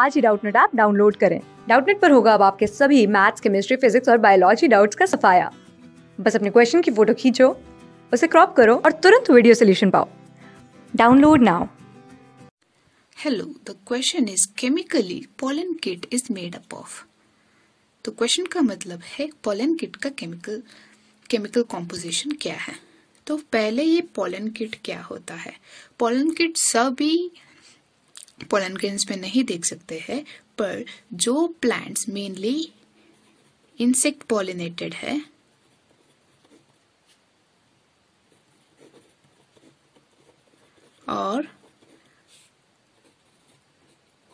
आज ही Doubtnut app download करें डाउटनेट पर होगा अब आपके सभी मैथ्स केमिस्ट्री फिजिक्स और बायोलॉजी डाउट्स का सफाया बस अपने क्वेश्चन की फोटो खींचो उसे क्रॉप करो और तुरंत वीडियो सोल्यूशन पाओ download now hello the question is chemically pollen kit is made up of तो क्वेश्चन का मतलब है पोलन किट का केमिकल केमिकल कॉम्पोजिशन क्या है तो पहले ये पोलन किट क्या होता है पोलन किट सभी पोलनग्रेन्स में नहीं देख सकते हैं पर जो प्लांट्स मेनली इंसेक्ट पॉलिनेटेड है और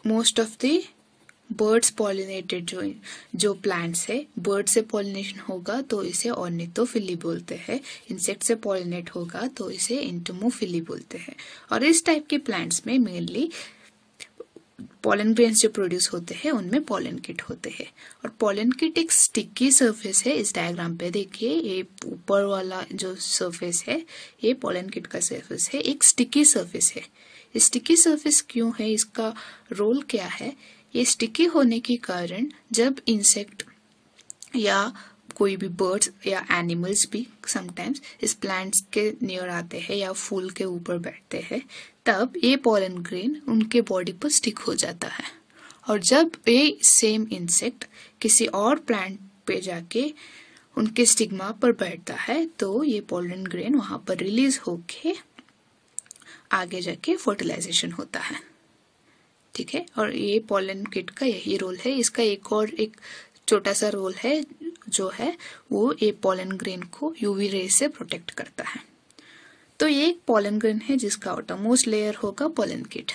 most of the birds pollinated जो जो प्लांट्स है बर्ड से पॉलिनेशन होगा तो इसे ऑर्निथोफिली बोलते हैं इंसेक्ट से पॉलिनेट होगा तो इसे इंटमोफिली बोलते हैं और इस टाइप के प्लांट्स में मेनली पॉलन ग्रेन्स जो प्रोड्यूस होते हैं उनमें पॉलन किट होते हैं और पॉलन किट एक स्टिकी सरफेस है इस डायग्राम पे देखिए ये ऊपर वाला जो सरफेस है ये पॉलन किट का सरफेस है एक स्टिकी सरफेस है स्टिकी सरफेस क्यों है इसका रोल क्या है ये स्टिकी होने के कारण जब इंसेक्ट या कोई भी बर्ड्स या एनिमल्स भी समटाइम्स इस प्लांट्स के नियर आते हैं या फूल के ऊपर बैठते हैं तब ये पॉलन ग्रेन उनके बॉडी पर स्टिक हो जाता है और जब ये सेम इंसेक्ट किसी और प्लांट पे जाके उनके स्टिग्मा पर बैठता है तो ये पॉलन ग्रेन वहाँ पर रिलीज होके आगे जाके फर्टिलाइजेशन होता है ठीक है और ये पॉलन किट का यही रोल है इसका एक और एक छोटा सा रोल है जो है वो ये पॉलन ग्रेन को यूवी रे से प्रोटेक्ट करता है तो ये एक पॉलन ग्रेन है जिसका आउटर मोस्ट लेयर होगा पॉलन किट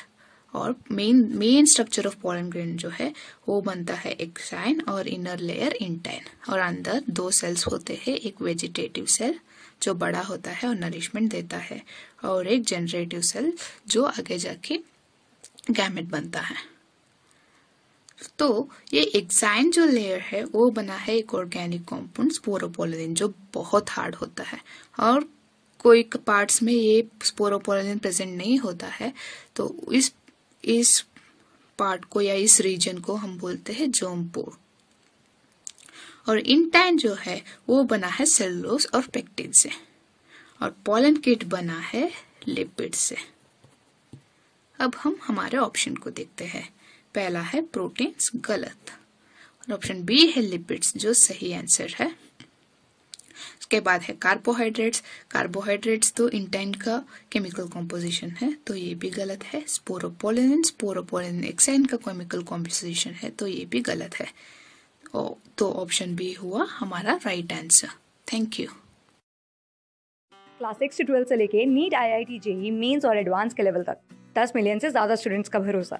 और main main structure of pollen grain जो है वो बनता है एक साइन और इनर लेयर इंटाइन और अंदर दो सेल्स होते हैं एक वेजिटेटिव सेल जो बड़ा होता है और नरिशमेंट देता है और एक जनरेटिव सेल जो आगे जाके गैमेट बनता है तो ये एक्साइन जो लेयर है वो बना है एक ऑर्गेनिक कॉम्पाउंड स्पोरोपोलिन जो बहुत हार्ड होता है और कोई पार्ट्स में ये स्पोरोपोलिन प्रेजेंट नहीं होता है तो इस इस पार्ट को या इस रीजन को हम बोलते हैं जोमपोर और टाइम जो है वो बना है सेल्लोस और पेक्टिन से और पोलन किट बना है लिपिड से अब हम हमारे ऑप्शन को देखते हैं पहला है प्रोटीन्स गलत और ऑप्शन बी है लिपिड्स जो सही आंसर है उसके बाद है कार्बोहाइड्रेट्स कार्बोहाइड्रेट्स तो इंटेंट का केमिकल कॉम्पोजिशन है तो ये भी गलत है स्पोरोपोलिन स्पोरोपोलिन एक्साइन का केमिकल कॉम्पोजिशन है तो ये भी गलत है ओ, तो ऑप्शन बी हुआ हमारा right answer thank you class six twelfth से लेके NEET I I T JEE mains और एडवांस के लेवल तक दस मिलियन से ज़्यादा स्टूडेंट्स का भरोसा